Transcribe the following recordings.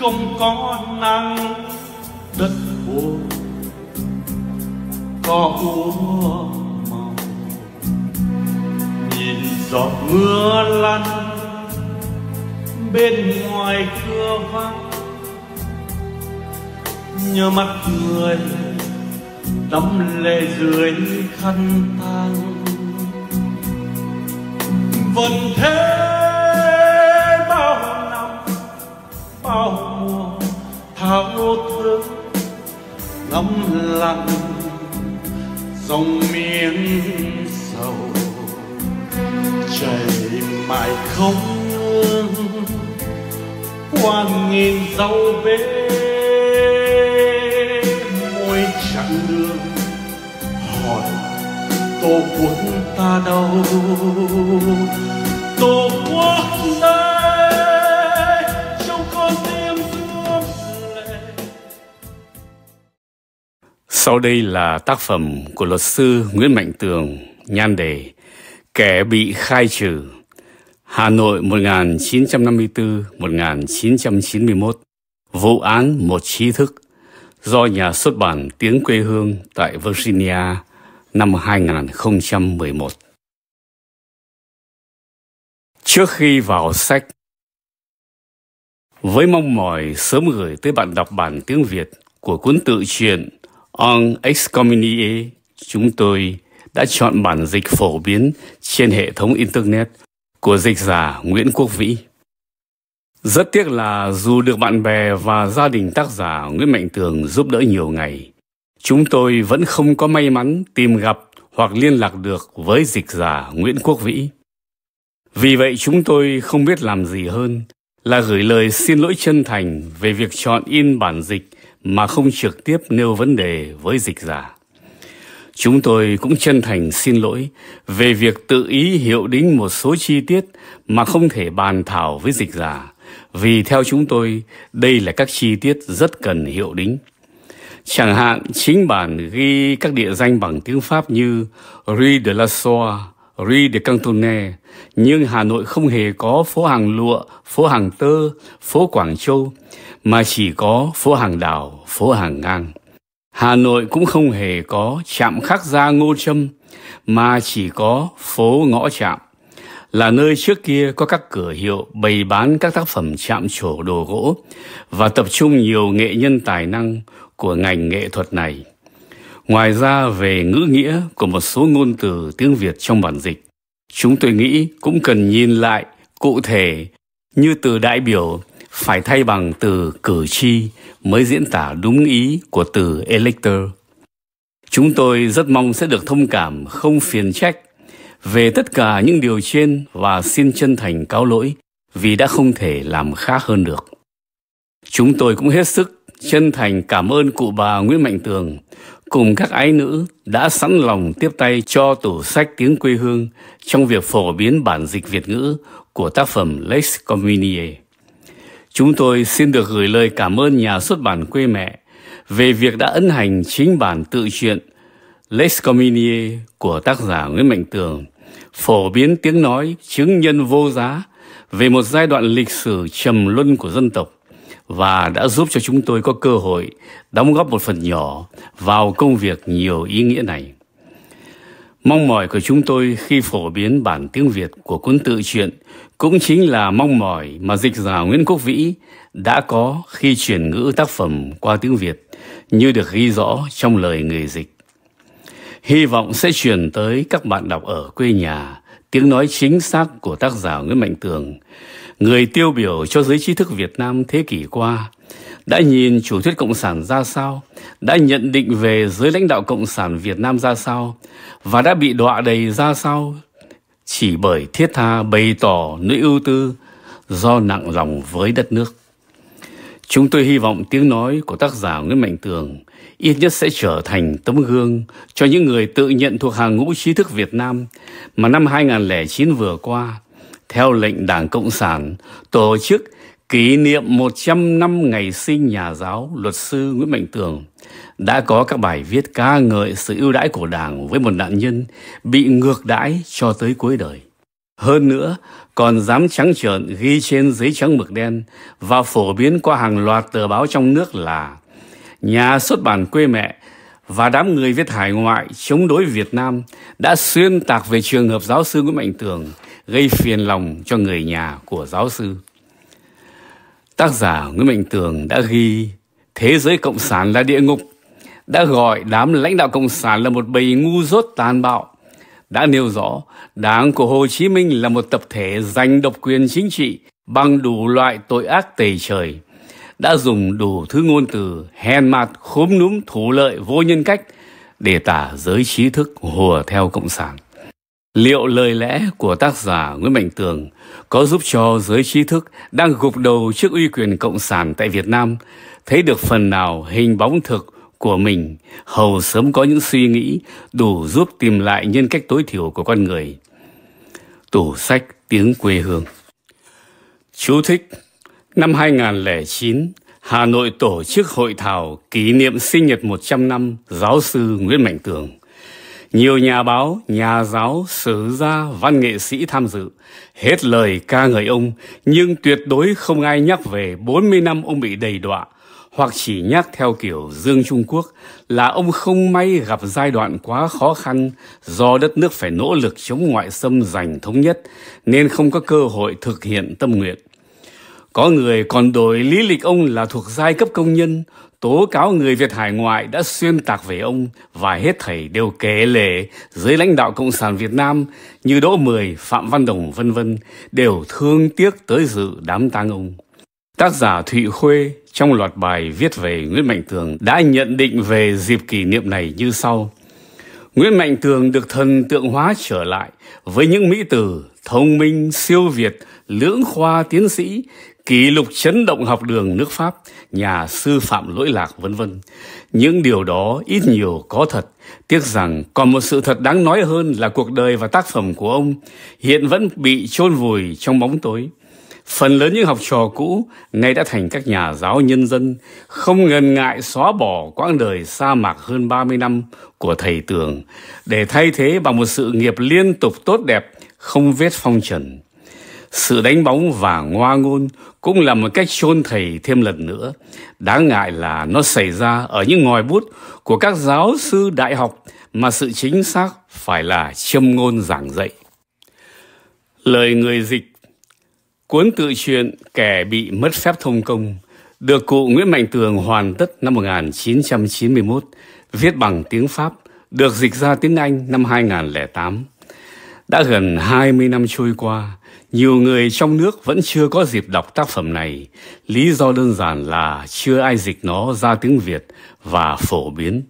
không có nắng đất khô có úa màu nhìn giọt mưa lăn bên ngoài cửa vắng nhớ mắt người đắm lệ dưới khăn tang vẫn thế bao mùa thao thức ngắm lặng dòng miên sầu chảy mãi không ngưng qua nghìn dâu bế môi chặng đường hỏi tổ quốc ta đâu tổ quốc ta Sau đây là tác phẩm của luật sư Nguyễn Mạnh Tường, nhan đề Kẻ bị khai trừ, Hà Nội 1954-1991, vụ án một trí thức do nhà xuất bản Tiếng Quê Hương tại Virginia năm 2011. Trước khi vào sách, với mong mỏi sớm gửi tới bạn đọc bản tiếng Việt của cuốn tự truyện On Excommunie, chúng tôi đã chọn bản dịch phổ biến trên hệ thống Internet của dịch giả Nguyễn Quốc Vĩ. Rất tiếc là dù được bạn bè và gia đình tác giả Nguyễn Mạnh Tường giúp đỡ nhiều ngày, chúng tôi vẫn không có may mắn tìm gặp hoặc liên lạc được với dịch giả Nguyễn Quốc Vĩ. Vì vậy chúng tôi không biết làm gì hơn là gửi lời xin lỗi chân thành về việc chọn in bản dịch mà không trực tiếp nêu vấn đề với dịch giả. Chúng tôi cũng chân thành xin lỗi về việc tự ý hiệu đính một số chi tiết mà không thể bàn thảo với dịch giả, vì theo chúng tôi, đây là các chi tiết rất cần hiệu đính. Chẳng hạn, chính bản ghi các địa danh bằng tiếng Pháp như Rue de la Soie, Rue de Cantone, nhưng Hà Nội không hề có phố hàng lụa, phố hàng tơ, phố Quảng Châu, mà chỉ có phố hàng đào, phố hàng ngang. Hà Nội cũng không hề có trạm khắc gia Ngô Trâm mà chỉ có phố ngõ trạm là nơi trước kia có các cửa hiệu bày bán các tác phẩm chạm trổ đồ gỗ và tập trung nhiều nghệ nhân tài năng của ngành nghệ thuật này. Ngoài ra về ngữ nghĩa của một số ngôn từ tiếng Việt trong bản dịch, chúng tôi nghĩ cũng cần nhìn lại cụ thể như từ đại biểu phải thay bằng từ cử tri mới diễn tả đúng ý của từ elector. Chúng tôi rất mong sẽ được thông cảm không phiền trách về tất cả những điều trên và xin chân thành cáo lỗi vì đã không thể làm khác hơn được. Chúng tôi cũng hết sức chân thành cảm ơn cụ bà Nguyễn Mạnh Tường cùng các ái nữ đã sẵn lòng tiếp tay cho tủ sách tiếng quê hương trong việc phổ biến bản dịch Việt ngữ của tác phẩm Les Communie. Chúng tôi xin được gửi lời cảm ơn nhà xuất bản quê mẹ về việc đã ấn hành chính bản tự truyện Les Cominier của tác giả Nguyễn Mạnh Tường phổ biến tiếng nói chứng nhân vô giá về một giai đoạn lịch sử trầm luân của dân tộc và đã giúp cho chúng tôi có cơ hội đóng góp một phần nhỏ vào công việc nhiều ý nghĩa này. Mong mỏi của chúng tôi khi phổ biến bản tiếng Việt của cuốn tự truyện cũng chính là mong mỏi mà dịch giả Nguyễn Quốc Vĩ đã có khi chuyển ngữ tác phẩm qua tiếng Việt như được ghi rõ trong lời người dịch. Hy vọng sẽ chuyển tới các bạn đọc ở quê nhà tiếng nói chính xác của tác giả Nguyễn Mạnh Tường, người tiêu biểu cho giới trí thức Việt Nam thế kỷ qua đã nhìn chủ thuyết cộng sản ra sao, đã nhận định về giới lãnh đạo cộng sản Việt Nam ra sao và đã bị đọa đầy ra sao chỉ bởi thiết tha bày tỏ nỗi ưu tư do nặng lòng với đất nước. Chúng tôi hy vọng tiếng nói của tác giả Nguyễn Mạnh Tường ít nhất sẽ trở thành tấm gương cho những người tự nhận thuộc hàng ngũ trí thức Việt Nam mà năm 2009 vừa qua, theo lệnh Đảng Cộng sản, tổ chức Kỷ niệm 100 năm ngày sinh nhà giáo, luật sư Nguyễn Mạnh Tường đã có các bài viết ca ngợi sự ưu đãi của Đảng với một nạn nhân bị ngược đãi cho tới cuối đời. Hơn nữa, còn dám trắng trợn ghi trên giấy trắng mực đen và phổ biến qua hàng loạt tờ báo trong nước là nhà xuất bản quê mẹ và đám người viết hải ngoại chống đối Việt Nam đã xuyên tạc về trường hợp giáo sư Nguyễn Mạnh Tường gây phiền lòng cho người nhà của giáo sư. Tác giả Nguyễn Mạnh Tường đã ghi thế giới cộng sản là địa ngục, đã gọi đám lãnh đạo cộng sản là một bầy ngu dốt tàn bạo, đã nêu rõ Đảng của Hồ Chí Minh là một tập thể giành độc quyền chính trị bằng đủ loại tội ác tày trời, đã dùng đủ thứ ngôn từ hèn mặt, khốm núm, thủ lợi, vô nhân cách để tả giới trí thức hùa theo cộng sản. Liệu lời lẽ của tác giả Nguyễn Mạnh Tường có giúp cho giới trí thức đang gục đầu trước uy quyền cộng sản tại Việt Nam thấy được phần nào hình bóng thực của mình hầu sớm có những suy nghĩ đủ giúp tìm lại nhân cách tối thiểu của con người. Tủ sách tiếng quê hương Chú thích Năm 2009, Hà Nội tổ chức hội thảo kỷ niệm sinh nhật 100 năm giáo sư Nguyễn Mạnh Tường. Nhiều nhà báo, nhà giáo, sử gia, văn nghệ sĩ tham dự, hết lời ca ngợi ông, nhưng tuyệt đối không ai nhắc về 40 năm ông bị đầy đọa, hoặc chỉ nhắc theo kiểu Dương Trung Quốc là ông không may gặp giai đoạn quá khó khăn do đất nước phải nỗ lực chống ngoại xâm giành thống nhất nên không có cơ hội thực hiện tâm nguyện. Có người còn đổi lý lịch ông là thuộc giai cấp công nhân, tố cáo người Việt hải ngoại đã xuyên tạc về ông và hết thảy đều kể lể dưới lãnh đạo Cộng sản Việt Nam như Đỗ Mười, Phạm Văn Đồng vân vân đều thương tiếc tới dự đám tang ông. Tác giả Thụy Khuê trong loạt bài viết về Nguyễn Mạnh Tường đã nhận định về dịp kỷ niệm này như sau. Nguyễn Mạnh Tường được thần tượng hóa trở lại với những mỹ từ thông minh, siêu việt, lưỡng khoa tiến sĩ, kỷ lục chấn động học đường nước Pháp, nhà sư phạm lỗi lạc vân vân. Những điều đó ít nhiều có thật, tiếc rằng còn một sự thật đáng nói hơn là cuộc đời và tác phẩm của ông hiện vẫn bị chôn vùi trong bóng tối. Phần lớn những học trò cũ nay đã thành các nhà giáo nhân dân, không ngần ngại xóa bỏ quãng đời sa mạc hơn 30 năm của thầy Tường để thay thế bằng một sự nghiệp liên tục tốt đẹp, không vết phong trần. Sự đánh bóng và ngoa ngôn cũng là một cách chôn thầy thêm lần nữa. Đáng ngại là nó xảy ra ở những ngòi bút của các giáo sư đại học mà sự chính xác phải là châm ngôn giảng dạy. Lời người dịch Cuốn tự truyện Kẻ bị mất phép thông công được cụ Nguyễn Mạnh Tường hoàn tất năm 1991, viết bằng tiếng Pháp, được dịch ra tiếng Anh năm 2008. Đã gần 20 năm trôi qua, nhiều người trong nước vẫn chưa có dịp đọc tác phẩm này, lý do đơn giản là chưa ai dịch nó ra tiếng Việt và phổ biến.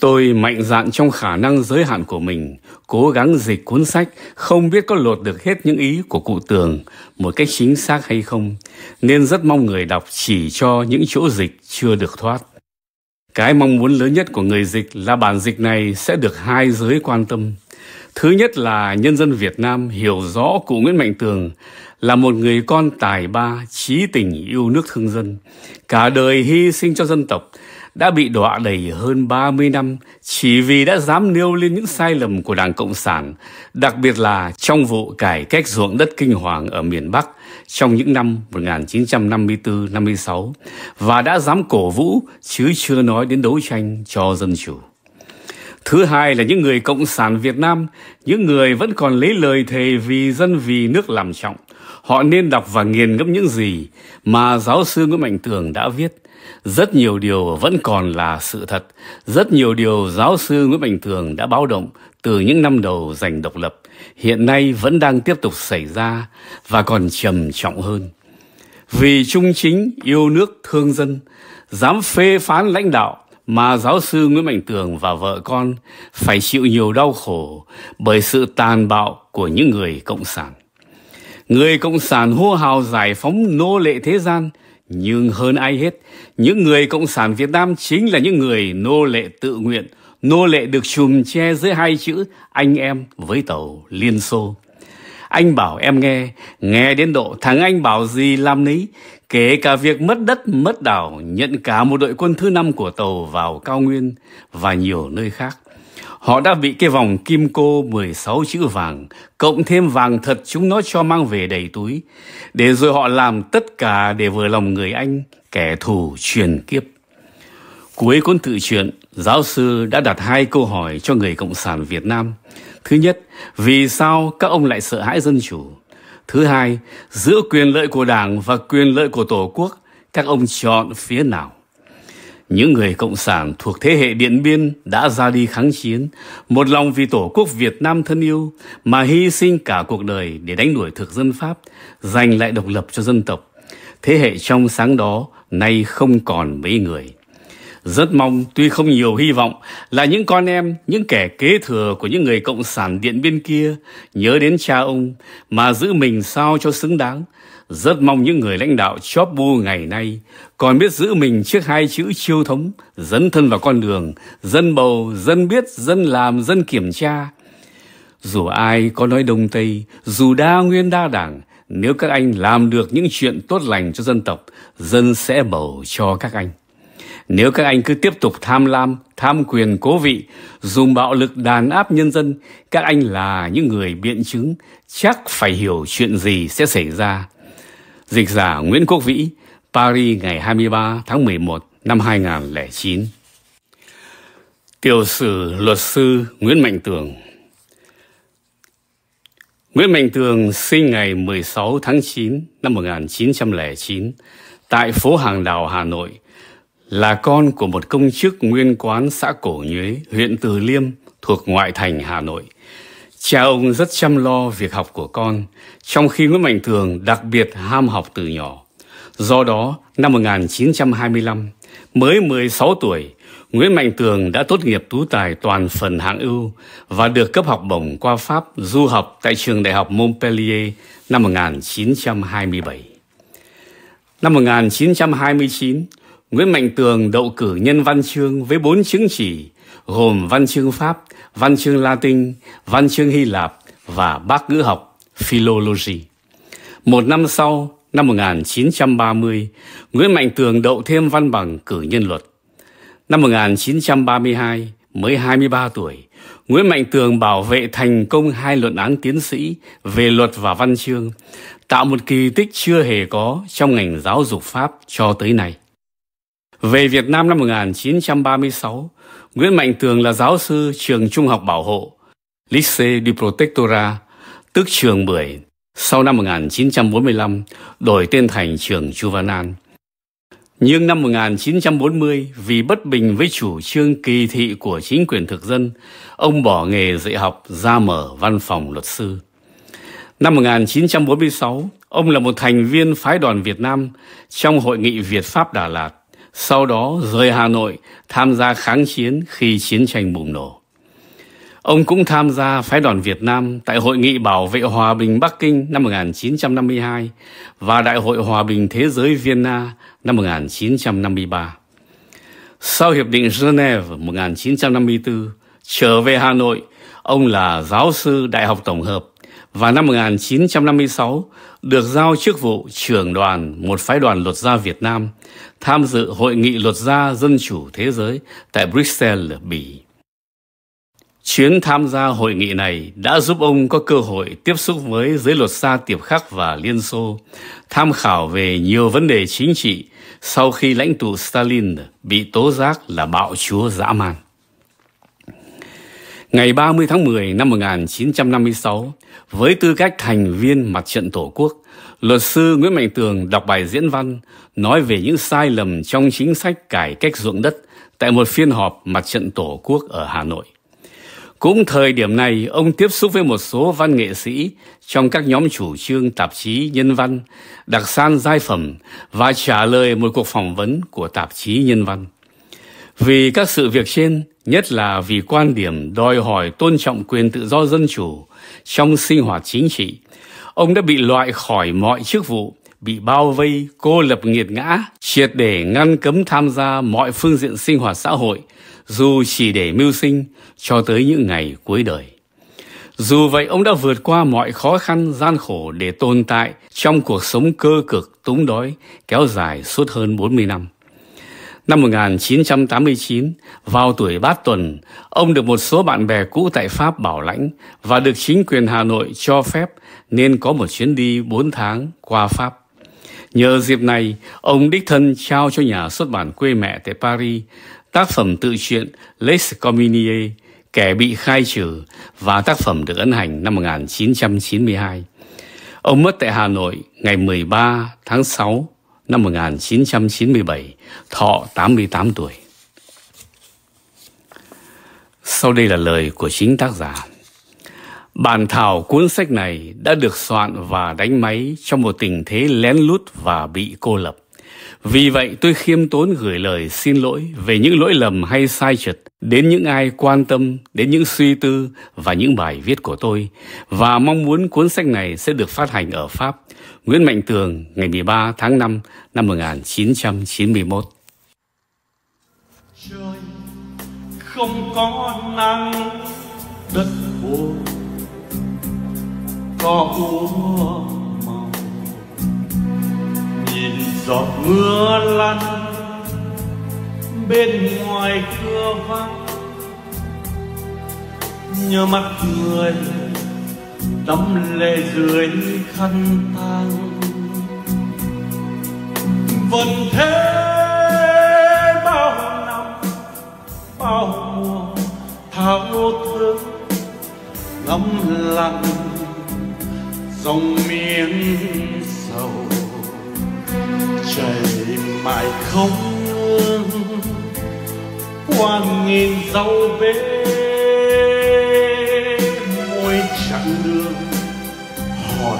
Tôi mạnh dạn trong khả năng giới hạn của mình, cố gắng dịch cuốn sách không biết có lột được hết những ý của cụ Tường một cách chính xác hay không, nên rất mong người đọc chỉ cho những chỗ dịch chưa được thoát. Cái mong muốn lớn nhất của người dịch là bản dịch này sẽ được hai giới quan tâm – Thứ nhất là nhân dân Việt Nam hiểu rõ cụ Nguyễn Mạnh Tường là một người con tài ba, trí tình yêu nước thương dân. Cả đời hy sinh cho dân tộc, đã bị đọa đầy hơn 30 năm chỉ vì đã dám nêu lên những sai lầm của Đảng Cộng sản, đặc biệt là trong vụ cải cách ruộng đất kinh hoàng ở miền Bắc trong những năm 1954-56 và đã dám cổ vũ chứ chưa nói đến đấu tranh cho dân chủ. Thứ hai là những người cộng sản Việt Nam, những người vẫn còn lấy lời thề vì dân vì nước làm trọng. Họ nên đọc và nghiền ngẫm những gì mà giáo sư Nguyễn Mạnh Tường đã viết. Rất nhiều điều vẫn còn là sự thật, rất nhiều điều giáo sư Nguyễn Mạnh Tường đã báo động từ những năm đầu giành độc lập, hiện nay vẫn đang tiếp tục xảy ra và còn trầm trọng hơn. Vì trung chính, yêu nước, thương dân, dám phê phán lãnh đạo, mà giáo sư Nguyễn Mạnh Tường và vợ con phải chịu nhiều đau khổ bởi sự tàn bạo của những người cộng sản. Người cộng sản hô hào giải phóng nô lệ thế gian, nhưng hơn ai hết, những người cộng sản Việt Nam chính là những người nô lệ tự nguyện, nô lệ được chùm che dưới hai chữ anh em với tàu Liên Xô. Anh bảo em nghe, nghe đến độ thằng anh bảo gì làm nấy, Kể cả việc mất đất, mất đảo, nhận cả một đội quân thứ năm của tàu vào cao nguyên và nhiều nơi khác. Họ đã bị cái vòng kim cô 16 chữ vàng, cộng thêm vàng thật chúng nó cho mang về đầy túi, để rồi họ làm tất cả để vừa lòng người Anh, kẻ thù truyền kiếp. Cuối cuốn tự truyện, giáo sư đã đặt hai câu hỏi cho người Cộng sản Việt Nam. Thứ nhất, vì sao các ông lại sợ hãi dân chủ? Thứ hai, giữa quyền lợi của Đảng và quyền lợi của Tổ quốc, các ông chọn phía nào? Những người cộng sản thuộc thế hệ Điện Biên đã ra đi kháng chiến, một lòng vì Tổ quốc Việt Nam thân yêu mà hy sinh cả cuộc đời để đánh đuổi thực dân Pháp, giành lại độc lập cho dân tộc. Thế hệ trong sáng đó nay không còn mấy người. Rất mong tuy không nhiều hy vọng là những con em, những kẻ kế thừa của những người cộng sản điện biên kia nhớ đến cha ông mà giữ mình sao cho xứng đáng. Rất mong những người lãnh đạo chóp bu ngày nay còn biết giữ mình trước hai chữ chiêu thống, dấn thân vào con đường, dân bầu, dân biết, dân làm, dân kiểm tra. Dù ai có nói Đông Tây, dù đa nguyên đa đảng, nếu các anh làm được những chuyện tốt lành cho dân tộc, dân sẽ bầu cho các anh. Nếu các anh cứ tiếp tục tham lam, tham quyền cố vị, dùng bạo lực đàn áp nhân dân, các anh là những người biện chứng, chắc phải hiểu chuyện gì sẽ xảy ra. Dịch giả Nguyễn Quốc Vĩ, Paris ngày 23 tháng 11 năm 2009 Tiểu sử luật sư Nguyễn Mạnh Tường Nguyễn Mạnh Tường sinh ngày 16 tháng 9 năm 1909 tại phố Hàng Đào, Hà Nội – là con của một công chức nguyên quán xã Cổ Nhuế, huyện Từ Liêm, thuộc ngoại thành Hà Nội. Cha ông rất chăm lo việc học của con, trong khi Nguyễn Mạnh Thường đặc biệt ham học từ nhỏ. Do đó, năm 1925, mới 16 tuổi, Nguyễn Mạnh Thường đã tốt nghiệp tú tài toàn phần hạng ưu và được cấp học bổng qua Pháp du học tại trường đại học Montpellier năm 1927. Năm 1929, Nguyễn Mạnh Tường đậu cử nhân văn chương với bốn chứng chỉ gồm văn chương Pháp, văn chương Latin, văn chương Hy Lạp và bác ngữ học Philology. Một năm sau, năm 1930, Nguyễn Mạnh Tường đậu thêm văn bằng cử nhân luật. Năm 1932, mới 23 tuổi, Nguyễn Mạnh Tường bảo vệ thành công hai luận án tiến sĩ về luật và văn chương, tạo một kỳ tích chưa hề có trong ngành giáo dục Pháp cho tới nay. Về Việt Nam năm 1936, Nguyễn Mạnh Tường là giáo sư trường trung học bảo hộ Lycée du Protectora, tức trường Bưởi, sau năm 1945 đổi tên thành trường Chu Văn An. Nhưng năm 1940, vì bất bình với chủ trương kỳ thị của chính quyền thực dân, ông bỏ nghề dạy học ra mở văn phòng luật sư. Năm 1946, ông là một thành viên phái đoàn Việt Nam trong Hội nghị Việt Pháp Đà Lạt sau đó rời Hà Nội tham gia kháng chiến khi chiến tranh bùng nổ. Ông cũng tham gia phái đoàn Việt Nam tại Hội nghị Bảo vệ Hòa bình Bắc Kinh năm 1952 và Đại hội Hòa bình Thế giới Vienna năm 1953. Sau Hiệp định Geneva 1954, trở về Hà Nội, ông là giáo sư Đại học Tổng hợp và năm 1956 được giao chức vụ trưởng đoàn một phái đoàn luật gia Việt Nam tham dự Hội nghị luật gia dân chủ thế giới tại Bruxelles, Bỉ. Chuyến tham gia hội nghị này đã giúp ông có cơ hội tiếp xúc với giới luật gia Tiệp Khắc và Liên Xô, tham khảo về nhiều vấn đề chính trị sau khi lãnh tụ Stalin bị tố giác là bạo chúa dã man. Ngày 30 tháng 10 năm 1956, với tư cách thành viên Mặt trận Tổ quốc, luật sư Nguyễn Mạnh Tường đọc bài diễn văn nói về những sai lầm trong chính sách cải cách ruộng đất tại một phiên họp Mặt trận Tổ quốc ở Hà Nội. Cũng thời điểm này, ông tiếp xúc với một số văn nghệ sĩ trong các nhóm chủ trương tạp chí Nhân văn, đặc san giai phẩm và trả lời một cuộc phỏng vấn của tạp chí Nhân văn. Vì các sự việc trên, nhất là vì quan điểm đòi hỏi tôn trọng quyền tự do dân chủ trong sinh hoạt chính trị, ông đã bị loại khỏi mọi chức vụ, bị bao vây, cô lập nghiệt ngã, triệt để ngăn cấm tham gia mọi phương diện sinh hoạt xã hội, dù chỉ để mưu sinh cho tới những ngày cuối đời. Dù vậy, ông đã vượt qua mọi khó khăn, gian khổ để tồn tại trong cuộc sống cơ cực, túng đói, kéo dài suốt hơn 40 năm. Năm 1989, vào tuổi bát tuần, ông được một số bạn bè cũ tại Pháp bảo lãnh và được chính quyền Hà Nội cho phép nên có một chuyến đi 4 tháng qua Pháp. Nhờ dịp này, ông đích thân trao cho nhà xuất bản quê mẹ tại Paris tác phẩm tự truyện Les Cominier, Kẻ bị khai trừ và tác phẩm được ấn hành năm 1992. Ông mất tại Hà Nội ngày 13 tháng 6 năm 1997, thọ 88 tuổi. Sau đây là lời của chính tác giả. Bản thảo cuốn sách này đã được soạn và đánh máy trong một tình thế lén lút và bị cô lập. Vì vậy tôi khiêm tốn gửi lời xin lỗi về những lỗi lầm hay sai trật đến những ai quan tâm đến những suy tư và những bài viết của tôi và mong muốn cuốn sách này sẽ được phát hành ở Pháp Nguyễn Mạnh Tường ngày 13 tháng 5 năm 1991. Trời không có nắng đất khô có úa màu nhìn giọt mưa lăn bên ngoài cửa vắng nhớ mắt người đắm lệ dưới khăn tang vẫn thế bao năm bao mùa thao thức ngắm lặng dòng miếng sầu chảy mãi không qua nghìn dấu vết thương hỏi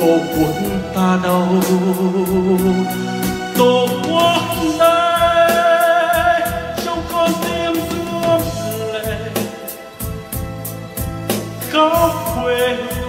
tổ quốc ta đâu tổ quốc đây trong con tim tuôn lệ khóc quên